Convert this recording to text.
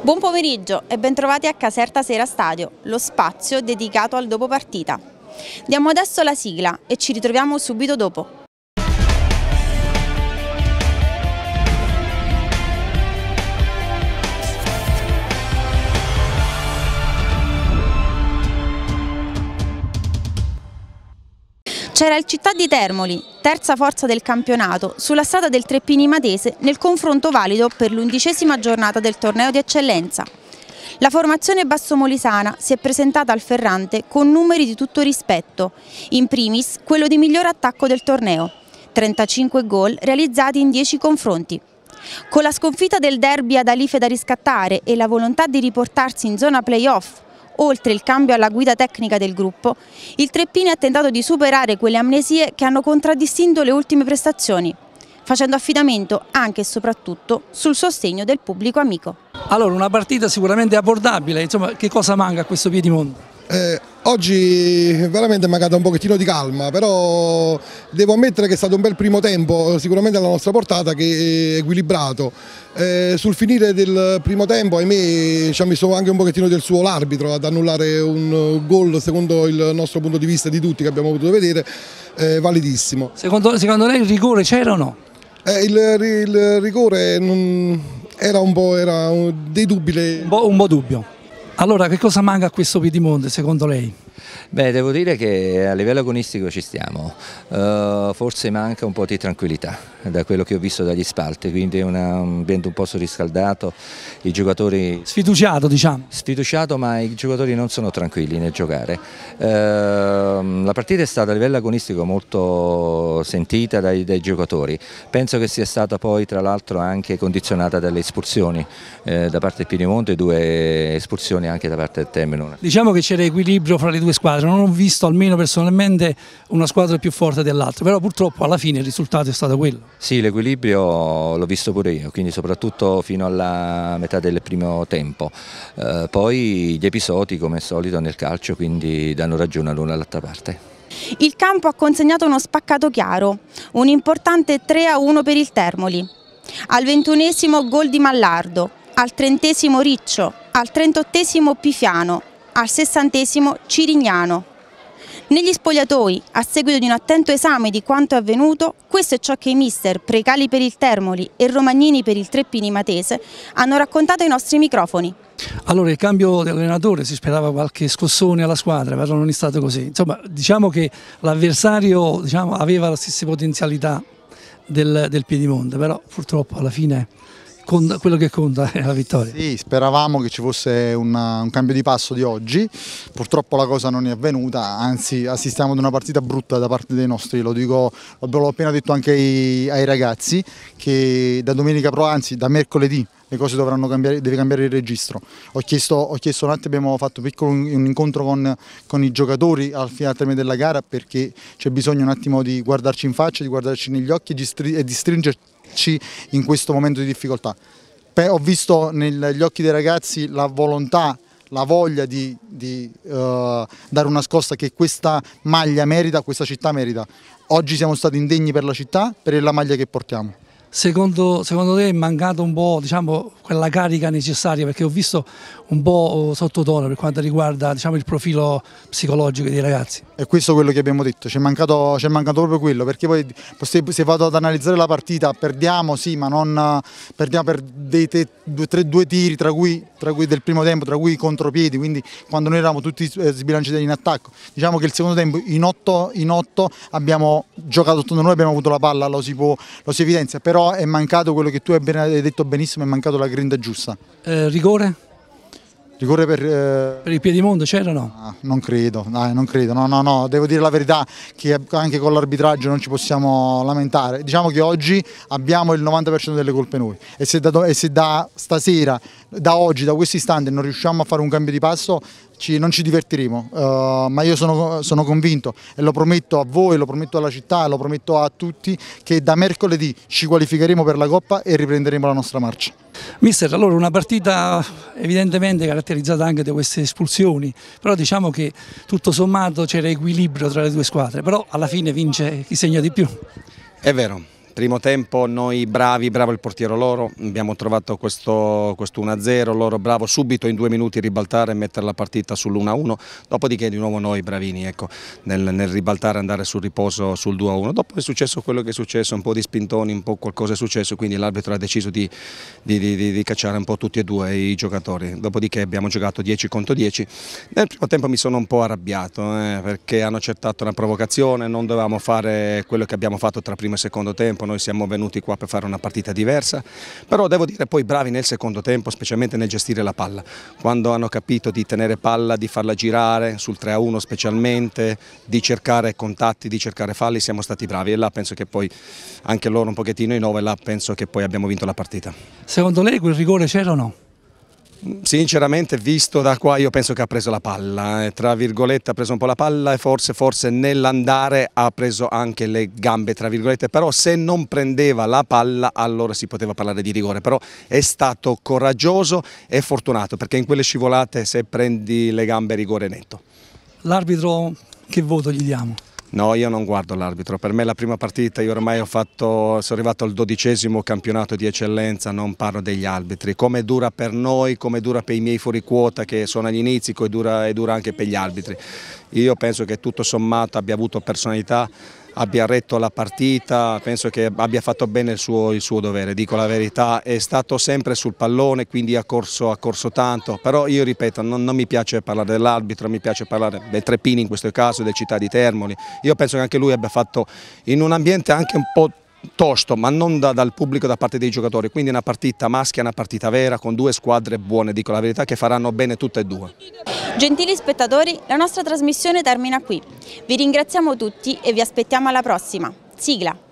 Buon pomeriggio e bentrovati a Caserta Sera Stadio, lo spazio dedicato al dopopartita. Diamo adesso la sigla e ci ritroviamo subito dopo. C'era il Città di Termoli, terza forza del campionato, sulla strada del Treppini Matese nel confronto valido per l'undicesima giornata del torneo di eccellenza. La formazione bassomolisana si è presentata al Ferrante con numeri di tutto rispetto, in primis quello di miglior attacco del torneo, 35 gol realizzati in 10 confronti. Con la sconfitta del derby ad Alife da riscattare e la volontà di riportarsi in zona playoff oltre il cambio alla guida tecnica del gruppo, il Treppini ha tentato di superare quelle amnesie che hanno contraddistinto le ultime prestazioni, facendo affidamento anche e soprattutto sul sostegno del pubblico amico. Allora, una partita sicuramente abbordabile, insomma, che cosa manca a questo Piedimondo? Eh, Oggi veramente è mancata un pochettino di calma, però devo ammettere che è stato un bel primo tempo, sicuramente alla nostra portata, che è equilibrato. Eh, sul finire del primo tempo, ahimè, ci ha messo anche un pochettino del suo l'arbitro ad annullare un gol, secondo il nostro punto di vista di tutti che abbiamo potuto vedere, eh, validissimo. Secondo, secondo, lei il rigore c'era o no? Eh, il, il, rigore non, era un po' era dei dubbi. Un po', un po' dubbio. Allora, che cosa manca a questo Piedimonte secondo lei? Beh, devo dire che a livello agonistico ci stiamo, uh, forse manca un po' di tranquillità da quello che ho visto dagli spalti, quindi è un ambiente un po' surriscaldato, i giocatori... Sfiduciato diciamo. Sfiduciato ma i giocatori non sono tranquilli nel giocare. Uh, la partita è stata a livello agonistico molto sentita dai, dai giocatori, penso che sia stata poi tra l'altro anche condizionata dalle espulsioni eh, da parte del Piemonte, due espulsioni anche da parte del Termino. Diciamo che c'era equilibrio fra le due squadre squadre, non ho visto almeno personalmente una squadra più forte dell'altra, però purtroppo alla fine il risultato è stato quello. Sì, l'equilibrio l'ho visto pure io, quindi soprattutto fino alla metà del primo tempo, eh, poi gli episodi come al solito nel calcio quindi danno ragione l'una all'altra parte. Il campo ha consegnato uno spaccato chiaro, un importante 3-1 per il Termoli. Al ventunesimo gol di Mallardo, al trentesimo Riccio, al trentottesimo Pifiano, al sessantesimo Cirignano. Negli spogliatoi, a seguito di un attento esame di quanto è avvenuto, questo è ciò che i mister Precali per il Termoli e Romagnini per il Treppini Matese hanno raccontato ai nostri microfoni. Allora il cambio dell'allenatore si sperava qualche scossone alla squadra, però non è stato così. Insomma, diciamo che l'avversario diciamo, aveva le stesse potenzialità del, del Piedimonte, però purtroppo alla fine conta, quello che conta è la vittoria. Sì, speravamo che ci fosse una, un cambio di passo di oggi, purtroppo la cosa non è avvenuta, anzi assistiamo ad una partita brutta da parte dei nostri, lo dico, l'ho appena detto anche ai, ai ragazzi, che da domenica, anzi da mercoledì le cose dovranno cambiare, deve cambiare il registro. Ho chiesto, ho chiesto un attimo, abbiamo fatto piccolo un, un incontro con, con, i giocatori al, al termine della gara perché c'è bisogno un attimo di guardarci in faccia, di guardarci negli occhi e di, stri, e di stringerci in questo momento di difficoltà. Beh, ho visto negli occhi dei ragazzi la volontà la voglia di, di uh, dare una scossa che questa maglia merita, questa città merita. Oggi siamo stati indegni per la città, per la maglia che portiamo. Secondo, secondo, te è mancata un po' diciamo, quella carica necessaria perché ho visto un po' sottotono per quanto riguarda diciamo, il profilo psicologico dei ragazzi. E questo è quello che abbiamo detto, ci è mancato, mancato proprio quello perché poi se, se, vado ad analizzare la partita perdiamo sì ma non perdiamo per dei te, due, tre, due, tiri tra cui, tra cui, del primo tempo, tra cui i contropiedi, quindi quando noi eravamo tutti eh, sbilanciati in attacco. Diciamo che il secondo tempo in otto, in otto abbiamo giocato tutto noi, abbiamo avuto la palla, lo si, può, lo si evidenzia, però però è mancato quello che tu hai detto benissimo, è mancato la grinda giusta. Eh, rigore? Rigore per... Eh... Per il Piedimondo c'era o no? Ah, non credo, dai, non credo, no, no, no, devo dire la verità che anche con l'arbitraggio non ci possiamo lamentare. Diciamo che oggi abbiamo il 90% delle colpe noi e se da, e se da stasera, da oggi, da questo istante non riusciamo a fare un cambio di passo ci, non ci divertiremo, uh, ma io sono, sono, convinto e lo prometto a voi, lo prometto alla città, lo prometto a tutti che da mercoledì ci qualificheremo per la Coppa e riprenderemo la nostra marcia. Mister, allora una partita evidentemente caratterizzata anche da queste espulsioni, però diciamo che tutto sommato c'era equilibrio tra le due squadre, però alla fine vince chi segna di più. È vero, Primo tempo noi bravi, bravo il portiere loro, abbiamo trovato questo, questo 1-0, loro bravo subito in due minuti ribaltare e mettere la partita sull'1-1, dopodiché di nuovo noi bravini ecco, nel, nel, ribaltare andare sul riposo sul 2-1, dopo è successo quello che è successo, un po' di spintoni, un po' qualcosa è successo, quindi l'arbitro ha deciso di, di, di, di cacciare un po' tutti e due i giocatori, dopodiché abbiamo giocato 10 contro 10, nel primo tempo mi sono un po' arrabbiato eh, perché hanno accettato una provocazione, non dovevamo fare quello che abbiamo fatto tra primo e secondo tempo, noi siamo venuti qua per fare una partita diversa, però devo dire poi bravi nel secondo tempo, specialmente nel gestire la palla, quando hanno capito di tenere palla, di farla girare sul 3-1 specialmente, di cercare contatti, di cercare falli, siamo stati bravi e là penso che poi anche loro un pochettino i 9, là penso che poi abbiamo vinto la partita. Secondo lei quel rigore c'era o no? Sinceramente visto da qua io penso che ha preso la palla, eh, tra virgolette ha preso un po' la palla e forse, forse nell'andare ha preso anche le gambe, tra virgolette, però se non prendeva la palla allora si poteva parlare di rigore, però è stato coraggioso e fortunato perché in quelle scivolate se prendi le gambe rigore netto. L'arbitro che voto gli diamo? No, io non guardo l'arbitro, per me la prima partita, io ormai fatto, sono arrivato al dodicesimo campionato di eccellenza, non parlo degli arbitri, come dura per noi, come dura per i miei fuori quota che sono agli inizi, come dura, dura anche per gli arbitri. Io penso che tutto sommato abbia avuto personalità, abbia retto la partita, penso che abbia fatto bene il suo, il suo dovere, dico la verità, è stato sempre sul pallone quindi ha corso, ha corso tanto, però io ripeto non, non mi piace parlare dell'arbitro, mi piace parlare del Trepini in questo caso, del Città di Termoli, io penso che anche lui abbia fatto in un ambiente anche un po' tosto ma non da, dal pubblico da parte dei giocatori, quindi una partita maschia, una partita vera con due squadre buone, dico la verità, che faranno bene tutte e due. Gentili spettatori, la nostra trasmissione termina qui. Vi ringraziamo tutti e vi aspettiamo alla prossima. Sigla!